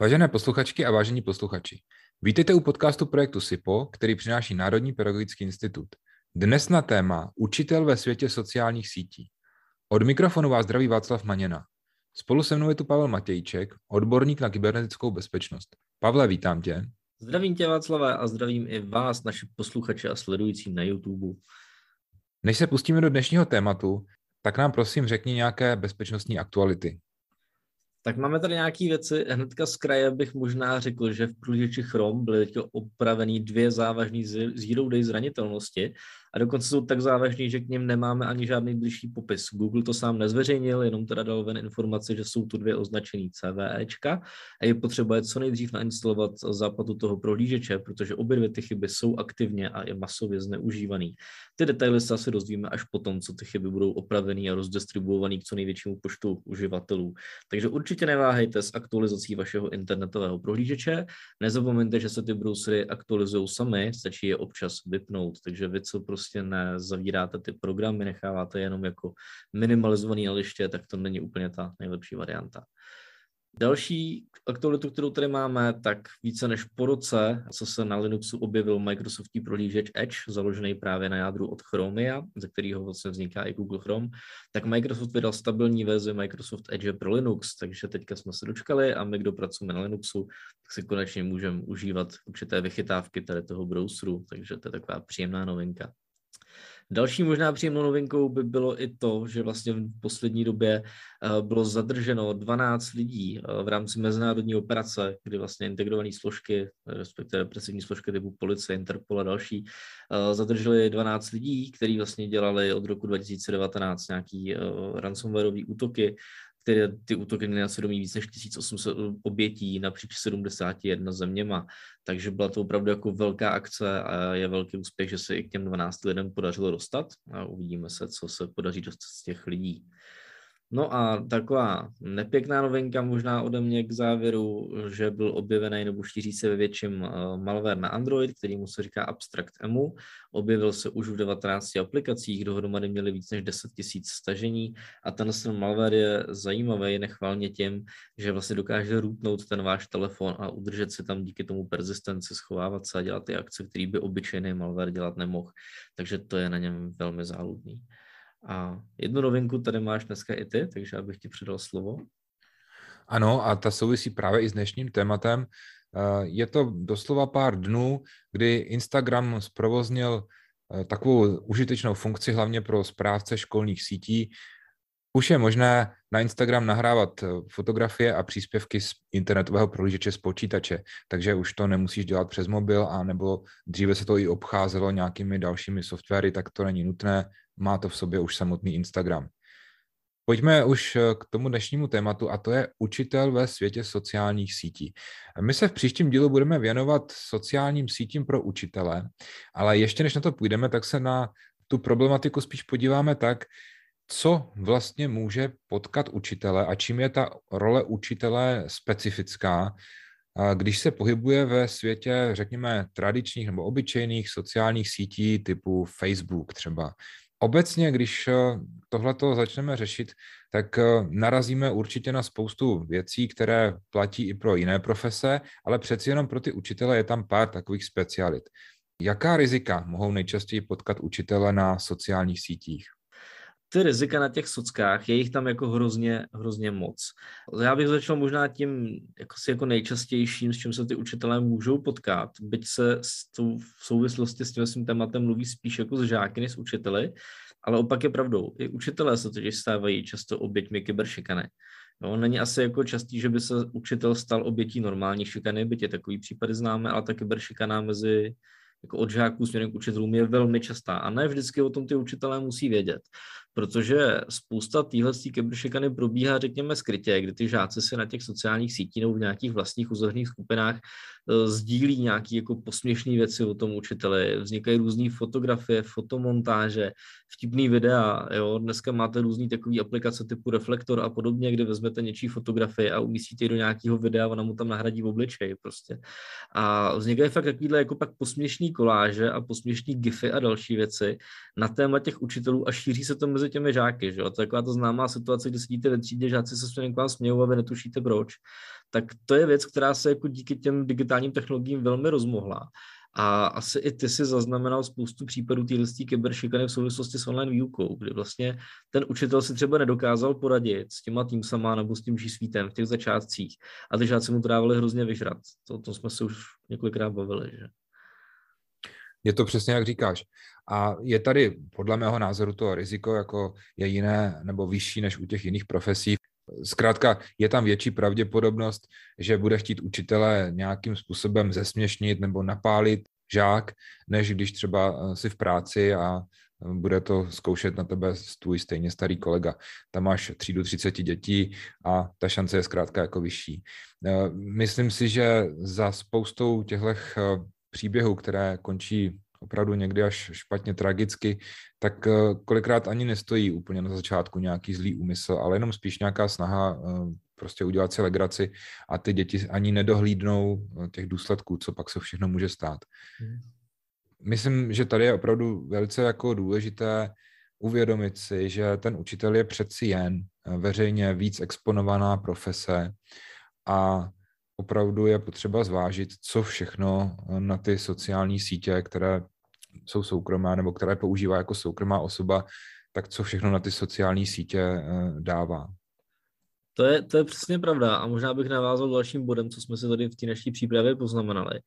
Vážené posluchačky a vážení posluchači, vítejte u podcastu projektu SIPO, který přináší Národní pedagogický institut. Dnes na téma Učitel ve světě sociálních sítí. Od mikrofonu vás zdraví Václav Maněna. Spolu se mnou je tu Pavel Matějček, odborník na kybernetickou bezpečnost. Pavle, vítám tě. Zdravím tě, Václavé, a zdravím i vás, naše posluchače a sledující na YouTube. Než se pustíme do dnešního tématu, tak nám prosím řekni nějaké bezpečnostní aktuality. Tak máme tady nějaké věci. Hnedka z kraje bych možná řekl, že v průděči Chrom byly opravený dvě závažné zírou zranitelnosti a dokonce jsou tak závažný, že k něm nemáme ani žádný blížší popis. Google to sám nezveřejnil, jenom teda dal ven informaci, že jsou tu dvě označení CVEčka a je potřeba je co nejdřív nainstalovat západu toho prohlížeče, protože obě dvě ty chyby jsou aktivně a je masově zneužívaný. Ty detaily se asi dozvíme až potom, co ty chyby budou opraveny a rozdistribuovaný k co největšímu počtu uživatelů. Takže určitě neváhejte s aktualizací vašeho internetového prohlížeče. Nezapomeňte, že se ty browsery aktualizují sami, stačí je občas vypnout. Takže vy, co prostě prostě nezavíráte ty programy, necháváte jenom jako minimalizovaný liště, tak to není úplně ta nejlepší varianta. Další aktualitu, kterou tady máme, tak více než po roce, co se na Linuxu objevil Microsoftí prohlížeč Edge, založený právě na jádru od Chromia, ze kterého vlastně vzniká i Google Chrome, tak Microsoft vydal stabilní verzi Microsoft Edge pro Linux, takže teďka jsme se dočkali a my, kdo pracujeme na Linuxu, tak si konečně můžeme užívat určité vychytávky tady toho browseru, takže to je taková příjemná novinka. Další možná příjemnou novinkou by bylo i to, že vlastně v poslední době eh, bylo zadrženo 12 lidí eh, v rámci mezinárodní operace, kdy vlastně integrované složky, eh, respektive represivní složky typu policie, Interpol a další, zadrželi 12 lidí, kteří vlastně dělali od roku 2019 nějaký ransomwareové útoky které ty útoky měly na svědomí více než 1800 obětí napříč 71 zeměma. Takže byla to opravdu jako velká akce a je velký úspěch, že se i k těm 12 lidem podařilo dostat a uvidíme se, co se podaří dostat z těch lidí. No a taková nepěkná novinka možná ode mě k závěru, že byl objevený nebo šíří se ve větším eh, malware na Android, který mu se říká Abstract Emu. Objevil se už v 19 aplikacích, dohromady měli víc než 10 000 stažení a ten malware je zajímavý nechválně tím, že vlastně dokáže routnout ten váš telefon a udržet se tam díky tomu persistenci, schovávat se a dělat ty akce, které by obyčejný malware dělat nemohl. Takže to je na něm velmi záludný. A jednu novinku tady máš dneska i ty, takže abych ti předal slovo. Ano, a ta souvisí právě i s dnešním tématem. Eh, je to doslova pár dnů, kdy Instagram zprovoznil eh, takovou užitečnou funkci hlavně pro správce školních sítí. Už je možné na Instagram nahrávat eh, fotografie a příspěvky z internetového prohlížeče z počítače, takže už to nemusíš dělat přes mobil a nebo dříve se to i obcházelo nějakými dalšími softwary, tak to není nutné, má to v sobě už samotný Instagram. Pojďme už eh, k tomu dnešnímu tématu a to je učitel ve světě sociálních sítí. My se v příštím dílu budeme věnovat sociálním sítím pro učitele, ale ještě než na to půjdeme, tak se na tu problematiku spíš podíváme tak, co vlastně může potkat učitele a čím je ta role učitele specifická, když se pohybuje ve světě, řekněme, tradičních nebo obyčejných sociálních sítí typu Facebook třeba, Obecně, když eh, tohle začneme řešit, tak eh, narazíme určitě na spoustu věcí, které platí i pro jiné profese, ale přeci jenom pro ty učitele je tam pár takových specialit. Jaká rizika mohou nejčastěji potkat učitele na sociálních sítích? ty rizika na těch sockách, je jich tam jako hrozně, hrozně moc. Já bych začal možná tím jako si jako nejčastějším, s čím se ty učitelé můžou potkat, byť se s tou, v souvislosti s tím svým tématem mluví spíš jako s žáky než s učiteli, ale opak je pravdou. I učitelé se totiž stávají často oběťmi kyberšikany. No, není asi jako častý, že by se učitel stal obětí normální šikany, byť je takový případy známe, ale ta kyberšikana mezi jako od žáků směrem k učitelům je velmi častá a ne vždycky o tom ty učitelé musí vědět protože spousta téhle kyberšikany probíhá, řekněme, skrytě, kdy ty žáci se na těch sociálních sítích nebo v nějakých vlastních uzavřených skupinách eh, sdílí nějaké jako posměšné věci o tom učiteli, vznikají různé fotografie, fotomontáže, vtipný videa, jo, dneska máte různé takové aplikace typu Reflektor a podobně, kde vezmete něčí fotografii a umístíte ji do nějakého videa a ona mu tam nahradí v obličeji prostě. A vznikají fakt takovýhle jako pak posměšný koláže a posměšný gify a další věci na téma těch učitelů a šíří se to mezi mezi těmi žáky, že jo? Taková to známá situace, kdy sedíte ve třídě, žáci se směrem k vám smějou a vy netušíte proč. Tak to je věc, která se jako díky těm digitálním technologiím velmi rozmohla. A asi i ty si zaznamenal spoustu případů téhle kyberšikany v souvislosti s online výukou, kdy vlastně ten učitel si třeba nedokázal poradit s těma tým sama nebo s tím svítem v těch začátcích a ty žáci mu to dávali hrozně vyžrat. To, o tom jsme se už několikrát bavili, že? Je to přesně, jak říkáš. A je tady podle mého názoru to riziko, jako je jiné nebo vyšší než u těch jiných profesí. Zkrátka, je tam větší pravděpodobnost, že bude chtít učitele nějakým způsobem zesměšnit nebo napálit žák, než když třeba eh, si v práci a eh, bude to zkoušet na tebe tvůj stejně starý kolega. Tam máš třídu 30 dětí a ta šance je zkrátka jako vyšší. Eh, myslím si, že za spoustou těchto příběhů, které končí opravdu někdy až špatně tragicky, tak eh, kolikrát ani nestojí úplně na začátku nějaký zlý úmysl, ale jenom spíš nějaká snaha eh, prostě udělat si legraci a ty děti ani nedohlídnou eh, těch důsledků, co pak se všechno může stát. Hmm. Myslím, že tady je opravdu velice jako důležité uvědomit si, že ten učitel je přeci jen veřejně víc exponovaná profese a opravdu je potřeba zvážit, co všechno eh, na ty sociální sítě, které jsou soukromá, nebo které používá jako soukromá osoba, tak co všechno na ty sociální sítě eh, dává. To je, to je přesně pravda a možná bych navázal dalším bodem, co jsme si tady v té naší přípravě poznamenali,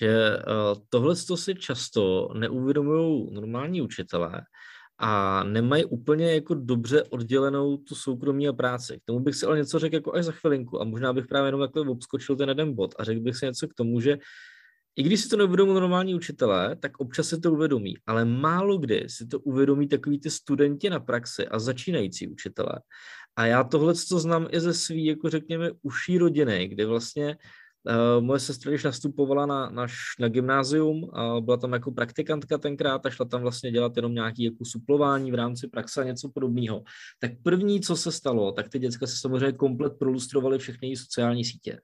že eh, tohle si často neuvědomují normální učitelé a nemají úplně jako dobře oddělenou tu soukromí a práci. K tomu bych si ale něco řekl jako až za chvilinku a možná bych právě jenom takhle obskočil ten jeden bod a řekl bych si něco k tomu, že i když si to neuvědomují normální učitelé, tak občas si to uvědomí, ale málo kdy si to uvědomí takový ty studenti na praxi a začínající učitelé. A já tohle, co znám i ze svý, jako řekněme, uší rodiny, kdy vlastně Eh, moje sestra, když nastupovala na, na, na gymnázium, byla tam jako praktikantka tenkrát a šla tam vlastně dělat jenom nějaké jako suplování v rámci praxe a něco podobného. Tak první, co se stalo, tak ty děcka se samozřejmě komplet prolustrovali všechny její sociální sítě.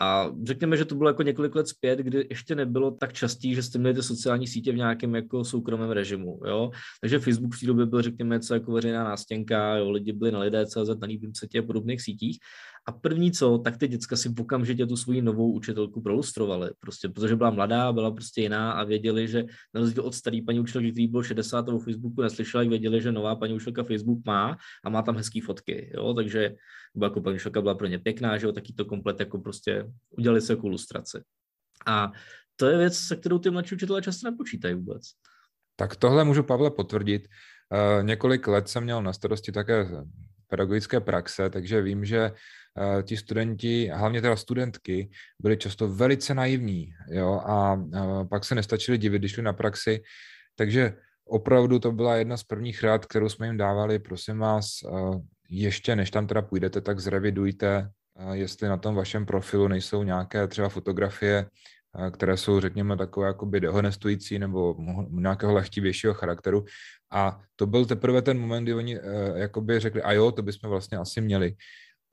A řekněme, že to bylo jako několik let zpět, kdy ještě nebylo tak častý, že jste měli ty sociální sítě v nějakém jako soukromém režimu. Jo? Takže Facebook v té době byl, řekněme, co jako veřejná nástěnka, jo? lidi byli na lidé.cz, na líbím se těch podobných sítích. A první co, tak ty děcka si okamžitě tu svoji novou učitelku prolustrovali prostě, protože byla mladá, byla prostě jiná a věděli, že na rozdíl od starý paní učitelky, který byl 60 o Facebooku neslyšela, věděli, že nová paní učitelka Facebook má a má tam hezký fotky, jo, takže byla jako paní učitelka byla pro ně pěkná, že jo, taky to komplet jako prostě udělali se jako ilustraci. A to je věc, se kterou ty mladší učitelé často nepočítají vůbec. Tak tohle můžu Pavle potvrdit. Uh, několik let jsem měl na starosti také pedagogické praxe, takže vím, že eh, ti studenti, hlavně teda studentky, byli často velice naivní jo, a eh, pak se nestačili divit, když šli na praxi, takže opravdu to byla jedna z prvních rád, kterou jsme jim dávali, prosím vás, eh, ještě než tam teda půjdete, tak zrevidujte, jestli na tom vašem profilu nejsou nějaké třeba fotografie které jsou, řekněme, takové jakoby dehonestující nebo nějakého lehtivějšího charakteru. A to byl teprve ten moment, kdy oni eh, jakoby řekli, a jo, to bychom vlastně asi měli.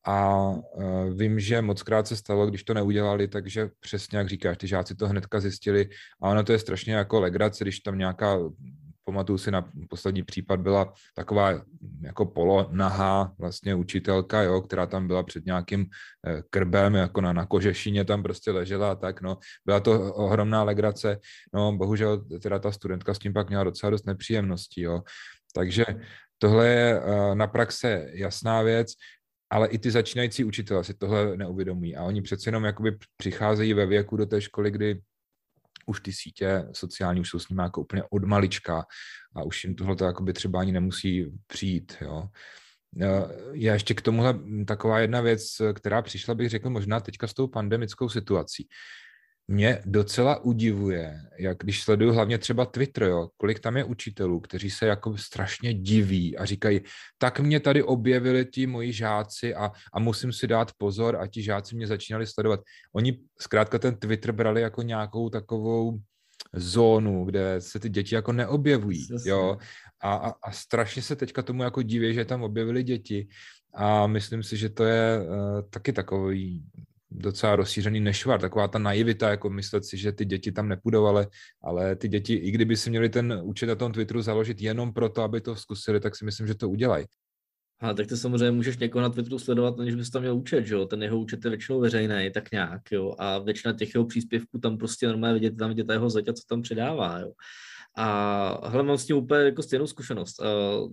A eh, vím, že krát se stalo, když to neudělali, takže přesně jak říkáš, ty žáci to hnedka zjistili a ono to je strašně jako legrace, když tam nějaká pamatuju si na poslední případ, byla taková jako polonahá vlastně učitelka, jo, která tam byla před nějakým eh, krbem, jako na, na kožešině tam prostě ležela a tak, no. Byla to ohromná legrace, no, bohužel teda ta studentka s tím pak měla docela dost nepříjemností, jo. Takže tohle je eh, na praxe jasná věc, ale i ty začínající učitelé si tohle neuvědomují a oni přece jenom jakoby přicházejí ve věku do té školy, kdy už ty sítě sociální už jsou s nimi jako úplně od malička a už jim tohle jakoby třeba ani nemusí přijít, jo. E, Já ještě k tomuhle taková jedna věc, která přišla, bych řekl, možná teďka s tou pandemickou situací mě docela udivuje, jak když sleduju hlavně třeba Twitter, jo, kolik tam je učitelů, kteří se jako strašně diví a říkají, tak mě tady objevili ti moji žáci a, a musím si dát pozor a ti žáci mě začínali sledovat. Oni zkrátka ten Twitter brali jako nějakou takovou zónu, kde se ty děti jako neobjevují, jo, a, a, a strašně se teďka tomu jako diví, že tam objevili děti a myslím si, že to je uh, taky takový docela rozšířený nešvar, taková ta naivita, jako myslet si, že ty děti tam nepůjdou, ale, ale ty děti, i kdyby si měli ten účet na tom Twitteru založit jenom proto, aby to zkusili, tak si myslím, že to udělají. A tak ty samozřejmě můžeš někoho na Twitteru sledovat, aniž bys tam měl účet, že jo? Ten jeho účet je většinou veřejný, tak nějak, jo? A většina těch jeho příspěvků tam prostě normálně vidět, tam vidět jeho zeď co tam předává, jo? A hle, mám s tím úplně jako stejnou zkušenost.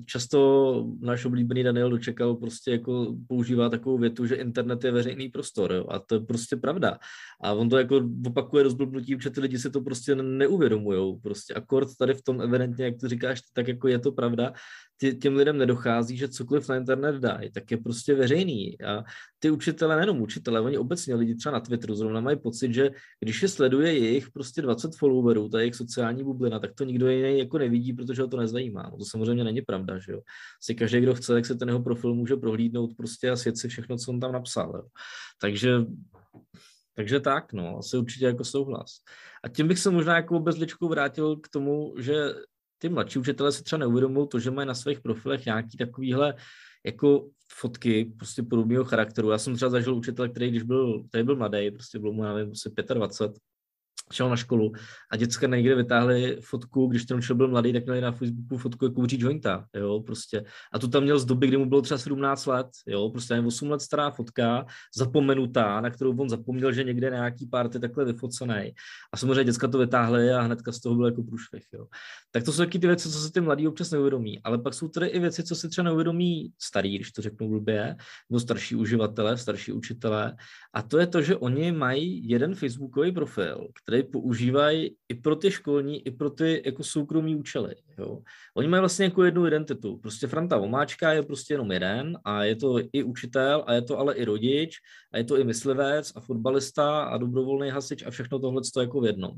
Často náš oblíbený Daniel dočekal prostě jako používá takovou větu, že internet je veřejný prostor jo? a to je prostě pravda. A on to jako opakuje rozblbnutí, protože ty lidi si to prostě neuvědomují. Prostě akord tady v tom evidentně, jak to říkáš, tak jako je to pravda, tě, těm lidem nedochází, že cokoliv na internet dají, tak je prostě veřejný. A ty učitele, nejenom učitele, oni obecně lidi třeba na Twitteru zrovna mají pocit, že když je sleduje jejich prostě 20 followerů, ta jejich sociální bublina, tak to nikdo jiný jako nevidí, protože ho to nezajímá. No to samozřejmě není pravda, že jo. Si každý, kdo chce, tak se ten jeho profil může prohlídnout prostě a svět si všechno, co on tam napsal. Jo. Takže takže tak, no, asi určitě jako souhlas. A tím bych se možná jako bezličku vrátil k tomu, že ty mladší učitelé si třeba neuvědomují to, že mají na svých profilech nějaký takovýhle jako fotky prostě podobného charakteru. Já jsem třeba zažil učitele, který když byl, který byl mladý, prostě byl mu, já nevím, asi 25, šel na školu a děcka někde vytáhli fotku, když ten člověk byl mladý, tak měli na Facebooku fotku jako kouří jointa, jo, prostě. A tu tam měl z doby, kdy mu bylo třeba 17 let, jo, prostě jen 8 let stará fotka, zapomenutá, na kterou on zapomněl, že někde na nějaký párty takhle vyfocený. A samozřejmě děcka to vytáhli a hnedka z toho bylo jako průšvih, jo. Tak to jsou taky ty věci, co se ty mladí občas neuvědomí. Ale pak jsou tady i věci, co se třeba neuvědomí starý, když to řeknu blbě, nebo starší uživatelé, starší učitelé. A to je to, že oni mají jeden facebookový profil, který používají i pro ty školní, i pro ty jako soukromí účely. Jo. Oni mají vlastně jako jednu identitu. Prostě Franta Vomáčka je prostě jenom jeden a je to i učitel a je to ale i rodič a je to i myslivec a fotbalista a dobrovolný hasič a všechno tohle to jako v jednom.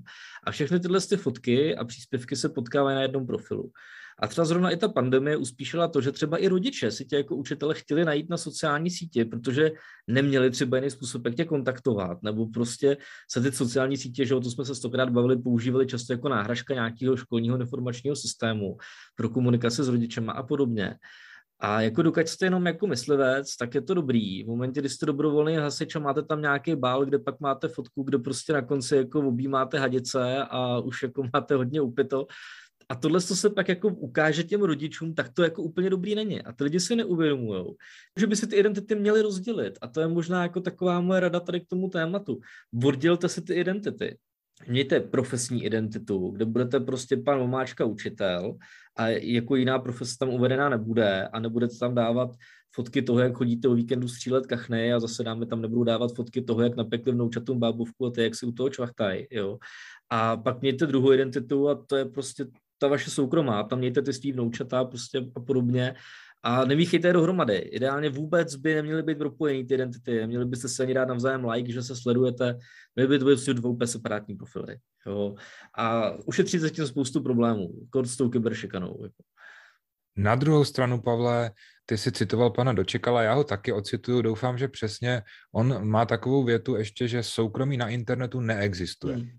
A všechny tyhle ty fotky a příspěvky se potkávají na jednom profilu. A třeba zrovna i ta pandemie uspíšila to, že třeba i rodiče si tě jako učitele chtěli najít na sociální sítě, protože neměli třeba jiný způsob, jak tě kontaktovat, nebo prostě se ty sociální sítě, že o to jsme se stokrát bavili, používali často jako náhražka nějakého školního informačního systému pro komunikaci s rodičema a podobně. A jako dokud jste jenom jako myslivec, tak je to dobrý. V momentě, kdy jste dobrovolný hasič a máte tam nějaký bál, kde pak máte fotku, kde prostě na konci jako objímáte hadice a už jako máte hodně upito, a tohle, co se pak jako ukáže těm rodičům, tak to jako úplně dobrý není. A ty lidi si neuvědomují, že by si ty identity měly rozdělit. A to je možná jako taková moje rada tady k tomu tématu. Oddělte si ty identity. Mějte profesní identitu, kde budete prostě pan Momáčka učitel a jako jiná profese tam uvedená nebude a nebudete tam dávat fotky toho, jak chodíte o víkendu střílet kachny a zase dáme tam nebudou dávat fotky toho, jak napekli vnoučatům bábovku a ty, jak si u toho čvachtají, jo. A pak mějte druhou identitu a to je prostě ta vaše soukromá, tam mějte ty svý vnoučata prostě a podobně a nemíchejte je dohromady. Ideálně vůbec by neměly být propojení ty identity, měli byste se ani dát navzájem like, že se sledujete, měly by to být prostě dvou separátní profily. Jo. A ušetříte tím spoustu problémů, kort s tou kyberšikanou. Jako. Na druhou stranu, Pavle, ty jsi citoval pana Dočekala, já ho taky ocituju, doufám, že přesně. On má takovou větu ještě, že soukromí na internetu neexistuje. Hmm.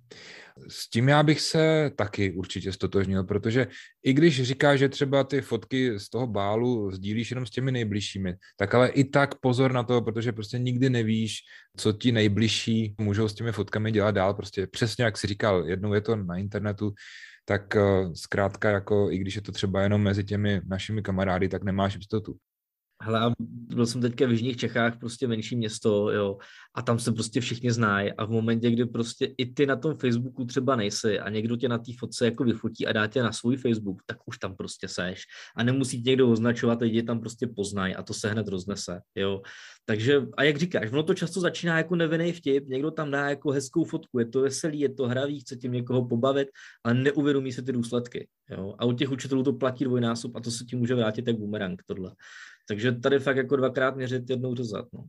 S tím já bych se taky určitě stotožnil, protože i když říká, že třeba ty fotky z toho bálu sdílíš jenom s těmi nejbližšími, tak ale i tak pozor na to, protože prostě nikdy nevíš, co ti nejbližší můžou s těmi fotkami dělat dál. Prostě přesně jak si říkal, jednou je to na internetu, tak eh, zkrátka jako i když je to třeba jenom mezi těmi našimi kamarády, tak nemáš jistotu. Hele, byl jsem teďka v Jižních Čechách, prostě menší město, jo, a tam se prostě všichni znají a v momentě, kdy prostě i ty na tom Facebooku třeba nejsi a někdo tě na té fotce jako vyfotí a dá tě na svůj Facebook, tak už tam prostě seš a nemusí tě někdo označovat, lidi tam prostě poznají a to se hned roznese, jo. Takže, a jak říkáš, ono to často začíná jako nevinný vtip, někdo tam dá jako hezkou fotku, je to veselý, je to hravý, chce tím někoho pobavit, ale neuvědomí se ty důsledky, jo. A u těch učitelů to platí dvojnásob a to se ti může vrátit jak bumerang tohle. Takže tady fakt jako dvakrát měřit jednou zad. No.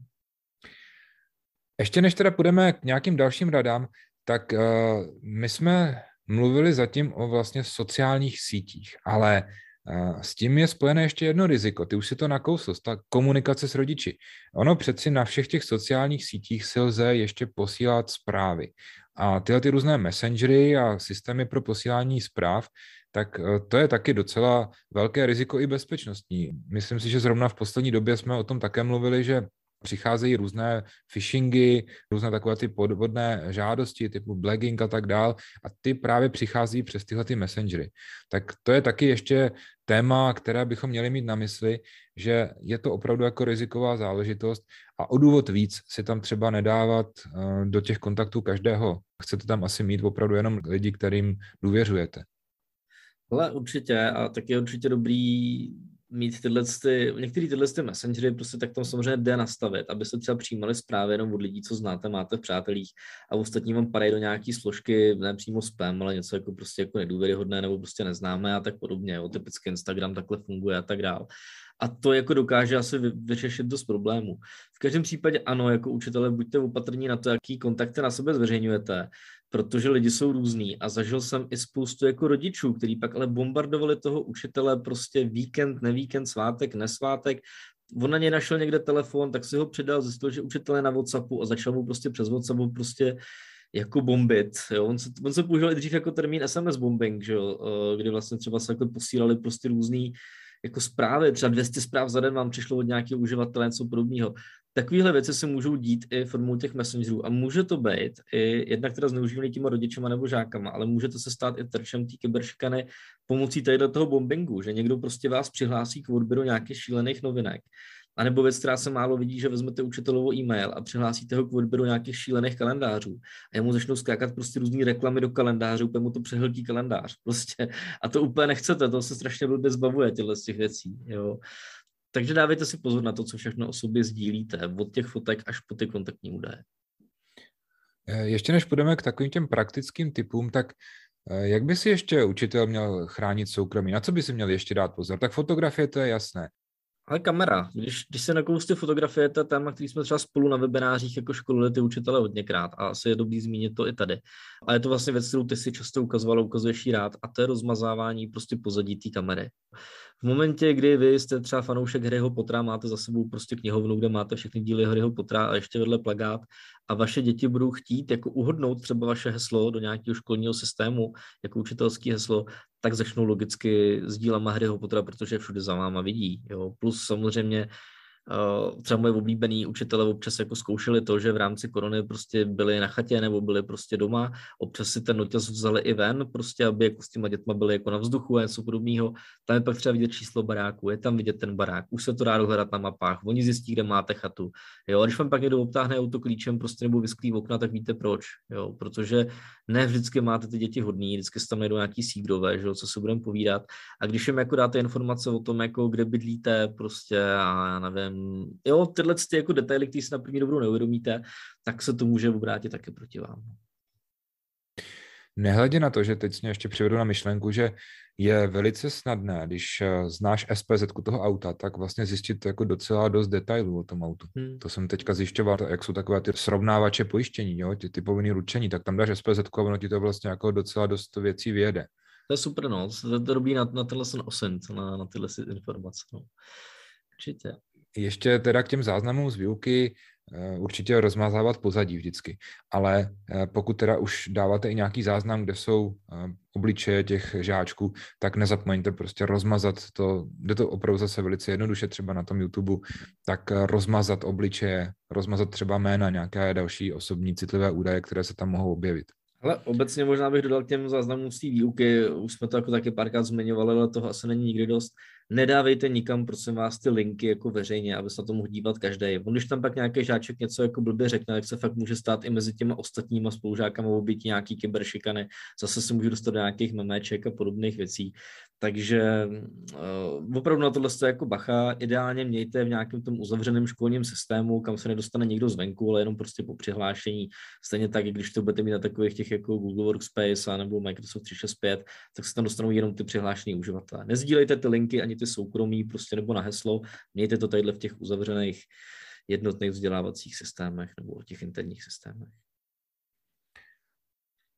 Ještě než teda půjdeme k nějakým dalším radám, tak uh, my jsme mluvili zatím o vlastně sociálních sítích, ale uh, s tím je spojené ještě jedno riziko. Ty už si to nakousl, ta komunikace s rodiči. Ono přeci na všech těch sociálních sítích si lze ještě posílat zprávy. A tyhle ty různé messengery a systémy pro posílání zpráv, tak eh, to je taky docela velké riziko i bezpečnostní. Myslím si, že zrovna v poslední době jsme o tom také mluvili, že přicházejí různé phishingy, různé takové ty podvodné žádosti typu blagging a tak dál a ty právě přichází přes tyhle ty messengery. Tak to je taky ještě téma, které bychom měli mít na mysli, že je to opravdu jako riziková záležitost a o důvod víc si tam třeba nedávat eh, do těch kontaktů každého. Chcete tam asi mít opravdu jenom lidi, kterým důvěřujete. Ale určitě a tak je určitě dobrý mít tyhle, ty, některé tyhle ty messengery, prostě tak tam samozřejmě jde nastavit, aby se třeba přijímali zprávy jenom od lidí, co znáte, máte v přátelích a ostatní vám padají do nějaký složky, ne přímo spam, ale něco jako prostě jako nedůvěryhodné nebo prostě neznámé a tak podobně. Jo. Typicky Instagram takhle funguje a tak dál a to jako dokáže asi vyřešit dost problémů. V každém případě ano, jako učitele buďte opatrní na to, jaký kontakty na sebe zveřejňujete, protože lidi jsou různý a zažil jsem i spoustu jako rodičů, kteří pak ale bombardovali toho učitele prostě víkend, nevíkend, svátek, nesvátek, on na něj našel někde telefon, tak si ho předal, zjistil, že učitel je na Whatsappu a začal mu prostě přes Whatsappu prostě jako bombit. Jo? On, se, on se použil i dřív jako termín SMS bombing, že jo? Eh, kdy vlastně třeba se jako posílali prostě různý jako zprávy, třeba 200 zpráv za den vám přišlo od nějakého uživatele, něco podobného. Takovéhle věci se můžou dít i formou těch messengerů a může to být i jednak teda zneužívaný těma rodičema nebo žákama, ale může to se stát i terčem té kyberšikany pomocí tady toho bombingu, že někdo prostě vás přihlásí k odběru nějakých šílených novinek a nebo věc, která se málo vidí, že vezmete učitelovo e-mail a přihlásíte ho k odběru nějakých šílených kalendářů a jemu začnou skákat prostě různé reklamy do kalendáře, úplně mu to přehltí kalendář. Prostě. A to úplně nechcete, to se strašně blbě zbavuje těchto z těch věcí. Jo. Takže dávejte si pozor na to, co všechno o sobě sdílíte, od těch fotek až po ty kontaktní údaje. Eh, ještě než půjdeme k takovým těm praktickým typům, tak eh, jak by si ještě učitel měl chránit soukromí? Na co by si měl ještě dát pozor? Tak fotografie to je jasné, ale kamera, když, když se nakousí ty fotografie, to je téma, který jsme třeba spolu na webinářích jako školili ty učitele hodněkrát a asi je dobrý zmínit to i tady. A je to vlastně věc, kterou ty si často ukazoval, ukazuješ ji rád a to je rozmazávání prostě pozadí té kamery. V momentě, kdy vy jste třeba fanoušek Harryho Pottera, máte za sebou prostě knihovnu, kde máte všechny díly Harryho Pottera a ještě vedle plagát a vaše děti budou chtít jako uhodnout třeba vaše heslo do nějakého školního systému, jako učitelský heslo, tak začnou logicky s dílama Harryho Pottera, protože všude za váma vidí. Jo. Plus samozřejmě Eh, třeba moje oblíbený učitele občas jako zkoušeli to, že v rámci korony prostě byli na chatě nebo byli prostě doma, občas si ten noťaz vzali i ven, prostě aby jako s těma dětma byli jako na vzduchu a něco podobného. Tam je pak třeba vidět číslo baráku, je tam vidět ten barák, už se to dá dohledat na mapách, oni zjistí, kde máte chatu. Jo, a když vám pak někdo obtáhne auto klíčem prostě nebo vysklí okna, tak víte proč, jo, protože ne vždycky máte ty děti hodný, vždycky se tam najdou nějaký sídrové, že jo, co si budeme povídat. A když jim jako dáte informace o tom, jako kde bydlíte prostě a já nevím, Ehm, jo, tyhle ty jako detaily, které si na první dobrou neuvědomíte, tak se to může obrátit také proti vám. Nehledě na to, že teď mě ještě přivedu na myšlenku, že je velice snadné, když eh, znáš SPZ toho auta, tak vlastně zjistit jako docela dost detailů o tom autu. Hmm. To jsem teďka zjišťoval, jak jsou takové ty srovnávače pojištění, jo, ty, ty povinné ručení, tak tam dáš SPZ a ono ti to vlastně jako docela dost věcí vyjede. To je super, no, to to robí na, na tenhle sen osent, na, na tyhle informace, no. Určitě ještě teda k těm záznamům z výuky eh, určitě rozmazávat pozadí vždycky, ale eh, pokud teda už dáváte i nějaký záznam, kde jsou eh, obličeje těch žáčků, tak nezapomeňte prostě rozmazat to, jde to opravdu zase velice jednoduše třeba na tom YouTube, tak rozmazat obličeje, rozmazat třeba jména, nějaké další osobní citlivé údaje, které se tam mohou objevit. Ale obecně možná bych dodal k těm záznamům z té výuky, už jsme to jako taky párkrát zmiňovali, ale toho asi není nikdy dost, nedávejte nikam, prosím vás, ty linky jako veřejně, aby se na to mohl dívat každý. On, když tam pak nějaký žáček něco jako blbě řekne, tak se fakt může stát i mezi těma ostatníma spolužákama být nějaký kyberšikany, zase se může dostat do nějakých memeček a podobných věcí. Takže uh, opravdu na tohle jste jako bacha. Ideálně mějte v nějakém tom uzavřeném školním systému, kam se nedostane nikdo zvenku, ale jenom prostě po přihlášení. Stejně tak, když to budete mít na takových těch jako Google Workspace a nebo Microsoft 365, tak se tam dostanou jenom ty přihlášení uživatelé. Nezdílejte ty linky ani ty soukromí prostě nebo na heslo. Mějte to tadyhle v těch uzavřených jednotných vzdělávacích systémech nebo těch interních systémech.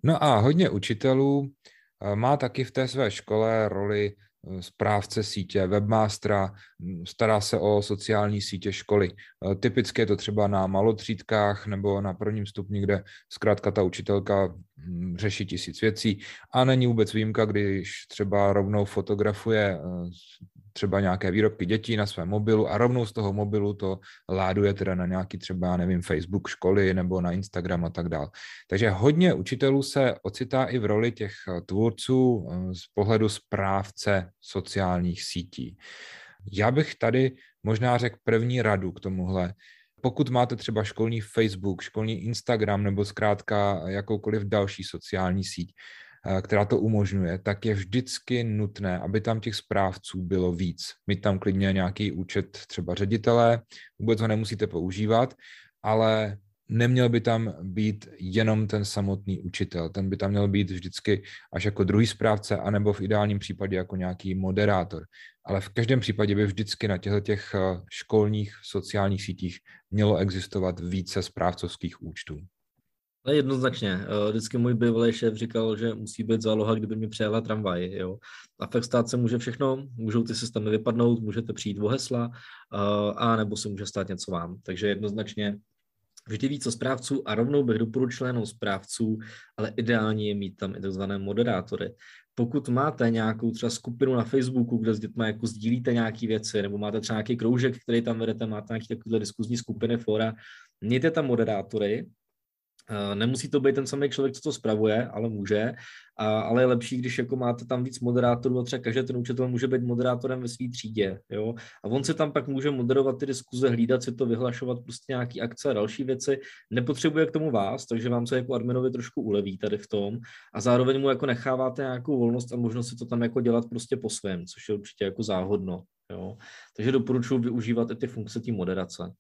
No a hodně učitelů Eh, má taky v té své škole roli eh, správce sítě, webmástra, mm, stará se o sociální sítě školy. Eh, typicky je to třeba na malotřídkách nebo na prvním stupni, kde zkrátka ta učitelka mm, řeší tisíc věcí a není vůbec výjimka, když třeba rovnou fotografuje třeba nějaké výrobky dětí na svém mobilu a rovnou z toho mobilu to láduje teda na nějaký třeba, nevím, Facebook školy nebo na Instagram a tak dál. Takže hodně učitelů se ocitá i v roli těch eh, tvůrců eh, z pohledu správce sociálních sítí. Já bych tady možná řekl první radu k tomuhle. Pokud máte třeba školní Facebook, školní Instagram nebo zkrátka jakoukoliv další sociální síť, která to umožňuje, tak je vždycky nutné, aby tam těch správců bylo víc. Mít tam klidně nějaký účet třeba ředitele, vůbec ho nemusíte používat, ale neměl by tam být jenom ten samotný učitel, ten by tam měl být vždycky až jako druhý správce, anebo v ideálním případě jako nějaký moderátor. Ale v každém případě by vždycky na těchto těch eh, školních sociálních sítích mělo existovat více správcovských účtů. Jednoznačně. Eh, vždycky můj bývalý šéf říkal, že musí být záloha, kdyby mě přejela tramvaj. Jo? A fakt stát se může všechno, můžou ty systémy vypadnout, můžete přijít o hesla, eh, a nebo se může stát něco vám. Takže jednoznačně vždy více zprávců a rovnou bych doporučil jenom zprávců, ale ideálně je mít tam i takzvané moderátory. Pokud máte nějakou třeba skupinu na Facebooku, kde s dětmi jako sdílíte nějaké věci, nebo máte třeba nějaký kroužek, který tam vedete, máte nějaké takové diskuzní skupiny, fora, mějte tam moderátory, Eh, nemusí to být ten samý člověk, co to spravuje, ale může. A, ale je lepší, když jako máte tam víc moderátorů a třeba každý ten učitel může být moderátorem ve své třídě. Jo? A on se tam pak může moderovat ty diskuze, hlídat si to, vyhlašovat prostě nějaký akce a další věci. Nepotřebuje k tomu vás, takže vám se jako adminovi trošku uleví tady v tom. A zároveň mu jako necháváte nějakou volnost a možnost si to tam jako dělat prostě po svém, což je určitě jako záhodno. Jo? Takže doporučuji využívat i ty funkce té moderace.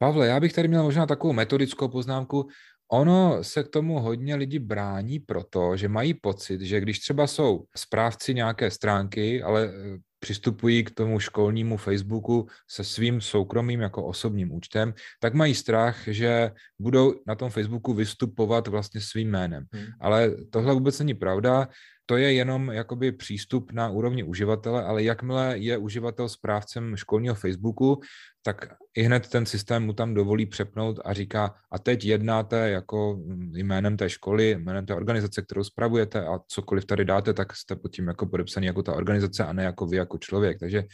Pavle, já bych tady měl možná takovou metodickou poznámku. Ono se k tomu hodně lidi brání proto, že mají pocit, že když třeba jsou správci nějaké stránky, ale eh, přistupují k tomu školnímu Facebooku se svým soukromým jako osobním účtem, tak mají strach, že budou na tom Facebooku vystupovat vlastně svým jménem. Hmm. Ale tohle vůbec není pravda to je jenom jakoby přístup na úrovni uživatele, ale jakmile je uživatel správcem školního Facebooku, tak i hned ten systém mu tam dovolí přepnout a říká, a teď jednáte jako mm, jménem té školy, jménem té organizace, kterou spravujete a cokoliv tady dáte, tak jste pod tím jako podepsaný jako ta organizace a ne jako vy jako člověk. Takže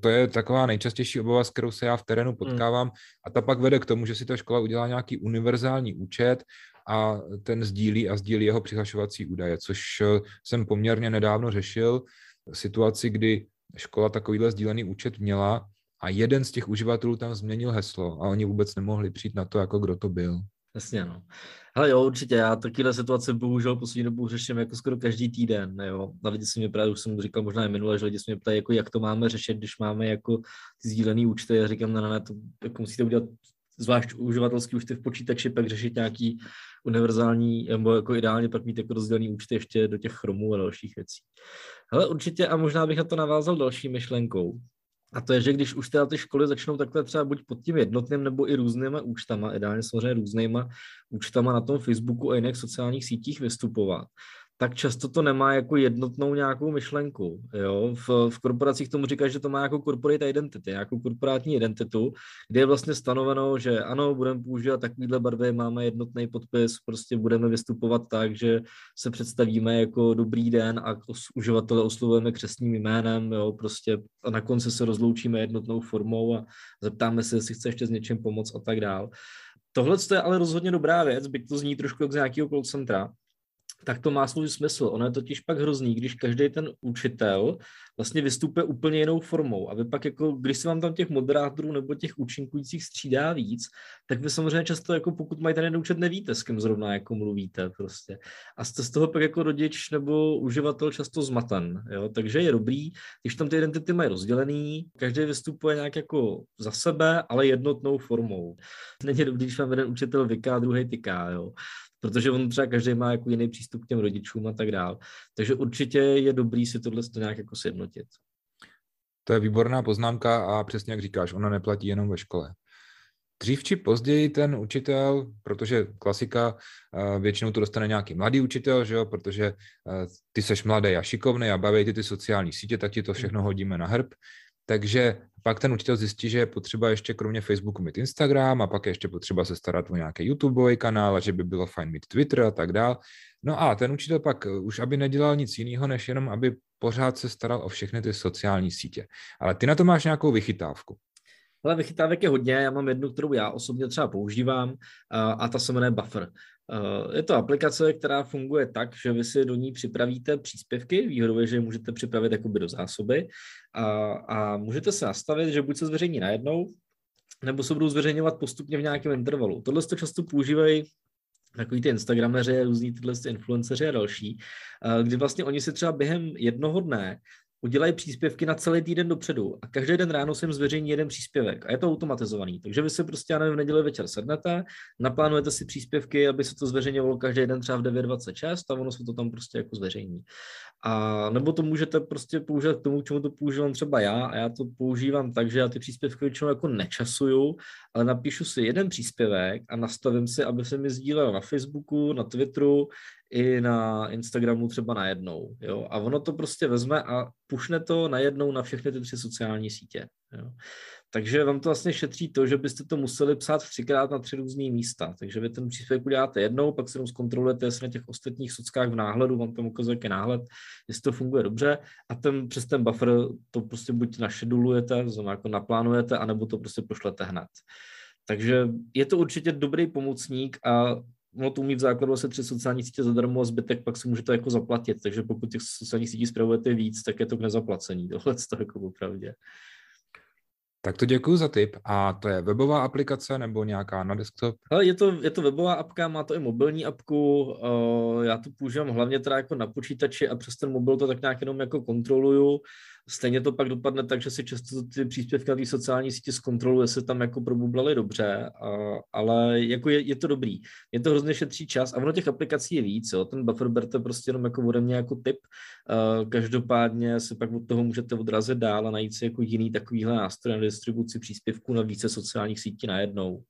to je taková nejčastější obava, s kterou se já v terénu hmm. potkávám a ta pak vede k tomu, že si ta škola udělá nějaký univerzální účet a ten sdílí a sdílí jeho přihlašovací údaje, což eh, jsem poměrně nedávno řešil situaci, kdy škola takovýhle sdílený účet měla a jeden z těch uživatelů tam změnil heslo a oni vůbec nemohli přijít na to, jako kdo to byl. Jasně, no. Hele jo, určitě, já takovýhle situace bohužel poslední dobu řeším jako skoro každý týden, jo. A lidi se mě právě, už jsem říkal možná i minule, že lidi se mě ptají, jako jak to máme řešit, když máme jako ty sdílený účty, já říkám, ne, no, ne no, no, to jako musíte udělat zvlášť uživatelský účty v počítači, pak řešit nějaký univerzální, nebo jako ideálně pak mít jako rozdělený účty ještě do těch chromů a dalších věcí. Ale určitě, a možná bych na to navázal další myšlenkou, a to je, že když už teda ty školy začnou takhle třeba buď pod tím jednotným nebo i různýma účtama, ideálně samozřejmě různýma účtama na tom Facebooku a jiných sociálních sítích vystupovat, tak často to nemá jako jednotnou nějakou myšlenku. Jo? V, v korporacích tomu říkají, že to má jako corporate identity, jako korporátní identitu, kde je vlastně stanoveno, že ano, budeme používat takovýhle barvy, máme jednotný podpis, prostě budeme vystupovat tak, že se představíme jako dobrý den a uživatele oslovujeme křesným jménem, jo? prostě a na konci se rozloučíme jednotnou formou a zeptáme se, jestli chce ještě s něčím pomoct a tak dál. Tohle je ale rozhodně dobrá věc, byť to zní trošku jak z nějakého call centra, tak to má svůj smysl. Ono je totiž pak hrozný, když každý ten učitel vlastně vystupuje úplně jinou formou. A vy pak, jako, když se vám tam těch moderátorů nebo těch účinkujících střídá víc, tak vy samozřejmě často, jako pokud mají ten jeden účet, nevíte, s kým zrovna jako mluvíte prostě. A jste z toho pak jako rodič nebo uživatel často zmatan. Jo? Takže je dobrý, když tam ty identity mají rozdělený, každý vystupuje nějak jako za sebe, ale jednotnou formou. Není dobrý, když vám jeden učitel vyká, druhý tyká. Jo? protože on třeba každý má jako jiný přístup k těm rodičům a tak dál. Takže určitě je dobrý si tohle to nějak jako sjednotit. To je výborná poznámka a přesně jak říkáš, ona neplatí jenom ve škole. Dřív či později ten učitel, protože klasika, eh, většinou to dostane nějaký mladý učitel, že jo, protože eh, ty seš mladý a šikovný a baví ty ty sociální sítě, tak ti to všechno hodíme na hrb. Takže pak ten učitel zjistí, že je potřeba ještě kromě Facebooku mít Instagram a pak je ještě potřeba se starat o nějaký YouTubeový kanál a že by bylo fajn mít Twitter a tak dál. No a ten učitel pak eh, už, aby nedělal nic jiného, než jenom, aby pořád se staral o všechny ty sociální sítě. Ale ty na to máš nějakou vychytávku. Ale vychytávek je hodně, já mám jednu, kterou já osobně třeba používám a ta se jmenuje Buffer. Je to aplikace, která funguje tak, že vy si do ní připravíte příspěvky, výhodově, že je můžete připravit jakoby do zásoby a, a můžete se nastavit, že buď se zveřejní najednou, nebo se budou zveřejňovat postupně v nějakém intervalu. Tohle to často používají takový ty Instagrameři, různí tyhle influenceři a další, kdy vlastně oni si třeba během jednoho dne udělají příspěvky na celý týden dopředu a každý den ráno se jim zveřejní jeden příspěvek a je to automatizovaný. Takže vy se prostě, já nevím, v neděli večer sednete, naplánujete si příspěvky, aby se to zveřejňovalo každý den třeba v 9.26 a ono se to tam prostě jako zveřejní. A nebo to můžete prostě použít k tomu, k čemu to používám třeba já a já to používám tak, že já ty příspěvky většinou jako nečasuju, ale napíšu si jeden příspěvek a nastavím si, aby se mi sdílel na Facebooku, na Twitteru i na Instagramu třeba najednou. Jo? A ono to prostě vezme a pušne to najednou na všechny ty tři sociální sítě. Jo. Takže vám to vlastně šetří to, že byste to museli psát třikrát na tři různé místa. Takže vy ten příspěvek uděláte jednou, pak se jenom zkontrolujete, jestli na těch ostatních sockách v náhledu vám tam ukazuje, jaký náhled, jestli to funguje dobře a ten, přes ten buffer to prostě buď našedulujete, znamená jako naplánujete, anebo to prostě pošlete hned. Takže je to určitě dobrý pomocník a ono to umí v základu se tři sociální sítě zadarmo a zbytek pak si můžete jako zaplatit. Takže pokud těch sociálních sítí spravujete víc, tak je to k nezaplacení. Tohle to jako popravdě. Tak to děkuji za tip. A to je webová aplikace nebo nějaká na desktop? Hele, je, to, je to webová apka, má to i mobilní apku. Uh, já to používám hlavně teda jako na počítači a přes ten mobil to tak nějak jenom jako kontroluju. Stejně to pak dopadne tak, že si často ty příspěvky na té sociální síti zkontroluje, se tam jako probublaly dobře, a, ale jako je, je, to dobrý. Je to hrozně šetří čas a ono těch aplikací je víc, jo. ten buffer berte prostě jenom jako ode mě jako tip. každopádně se pak od toho můžete odrazit dál a najít si jako jiný takovýhle nástroj na distribuci příspěvků na více sociálních sítí najednou.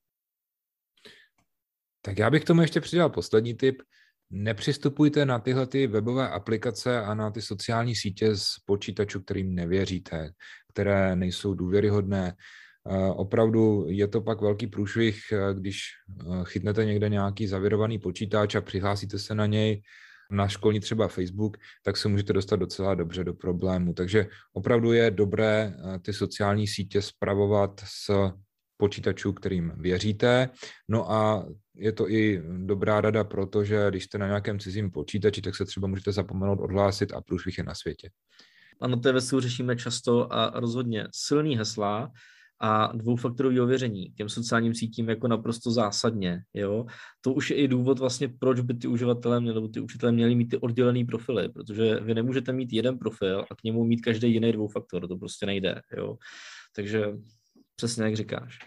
Tak já bych k tomu ještě přidal poslední tip nepřistupujte na tyhle ty webové aplikace a na ty sociální sítě z počítačů, kterým nevěříte, které nejsou důvěryhodné. Eh, opravdu je to pak velký průšvih, eh, když eh, chytnete někde nějaký zavěrovaný počítač a přihlásíte se na něj na školní třeba Facebook, tak se můžete dostat docela dobře do problému. Takže opravdu je dobré ty sociální sítě spravovat s počítačů, kterým věříte. No a je to i dobrá rada, protože když jste na nějakém cizím počítači, tak se třeba můžete zapomenout odhlásit a průšvih je na světě. Ano, je řešíme často a rozhodně silný hesla a dvoufaktorové ověření těm sociálním sítím jako naprosto zásadně. Jo? To už je i důvod vlastně, proč by ty uživatelé měli, nebo ty učitelé měli mít ty oddělené profily, protože vy nemůžete mít jeden profil a k němu mít každý jiný dvoufaktor, to prostě nejde. Jo? Takže přesně jak říkáš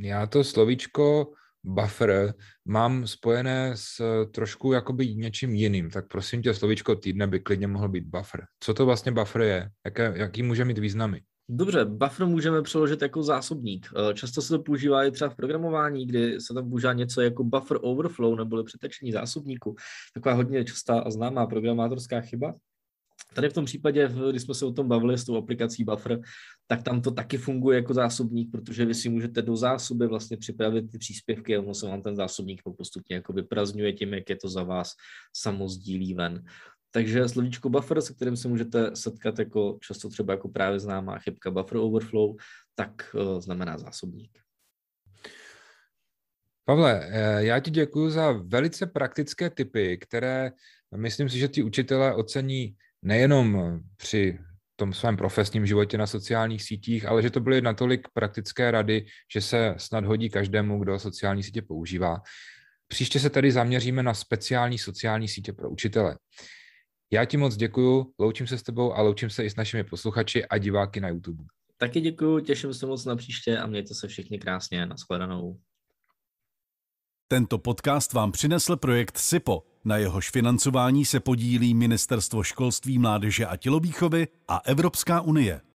já to slovíčko buffer mám spojené s eh, trošku jakoby něčím jiným, tak prosím tě, slovíčko týdne by klidně mohl být buffer. Co to vlastně buffer je? Jaké, jaký může mít významy? Dobře, buffer můžeme přeložit jako zásobník. Eh, často se to používá i třeba v programování, kdy se tam používá něco jako buffer overflow neboli přetečení zásobníku. Taková hodně častá a známá programátorská chyba. Tady v tom případě, když jsme se o tom bavili s tou aplikací Buffer, tak tam to taky funguje jako zásobník, protože vy si můžete do zásoby vlastně připravit ty příspěvky a ono se vám ten zásobník postupně jako vyprazňuje tím, jak je to za vás samozdílí ven. Takže slovíčko buffer, se kterým se můžete setkat jako často třeba jako právě známá chybka buffer overflow, tak e, znamená zásobník. Pavle, e, já ti děkuji za velice praktické typy, které myslím si, že ti učitelé ocení nejenom při tom svém profesním životě na sociálních sítích, ale že to byly natolik praktické rady, že se snad hodí každému, kdo sociální sítě používá. Příště se tady zaměříme na speciální sociální sítě pro učitele. Já ti moc děkuju, loučím se s tebou a loučím se i s našimi posluchači a diváky na YouTube. Taky děkuju, těším se moc na příště a mějte se všichni krásně. Naschledanou. Tento podcast vám přinesl projekt SIPO, na jehož financování se podílí Ministerstvo školství, mládeže a tělovýchovy a Evropská unie.